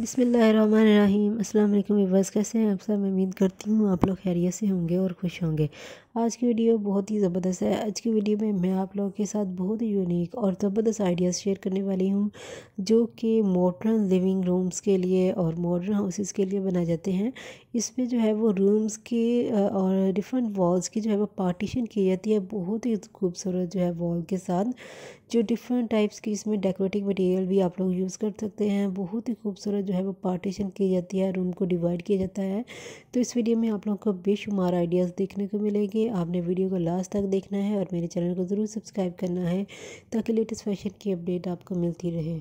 बसमीम अल्लाम कैसे हैं आप सब मैं उम्मीद करती हूँ आप लोग खैरियत से होंगे और खुश होंगे आज की वीडियो बहुत ही ज़बरदस्त है आज की वीडियो में मैं आप लोगों के साथ बहुत ही यूनिक और ज़बरदस्त आइडियाज़ शेयर करने वाली हूँ जो कि मॉडर्न लिविंग रूम्स के लिए और मॉडर्न हाउसेस के लिए बनाए जाते हैं इसमें जो है वो रूम्स के और डिफरेंट वॉल्स की जो है वो पार्टीशन की जाती है बहुत ही खूबसूरत जो है वॉल के साथ जो डिफरेंट टाइप्स की इसमें डेकोरेटिव मटेरियल भी आप लोग यूज़ कर सकते हैं बहुत ही खूबसूरत जो है वो पार्टीशन की जाती है रूम को डिवाइड किया जाता है तो इस वीडियो में आप लोगों को बेशुमार आइडियाज़ देखने को मिलेंगे आपने वीडियो को लास्ट तक देखना है और मेरे चैनल को ज़रूर सब्सक्राइब करना है ताकि लेटेस्ट फैशन की अपडेट आपको मिलती रहे